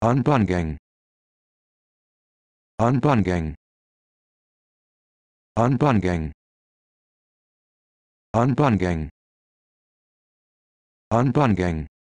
Anbanding. Anbanding. Anbanding. Anbanding. Anbanding.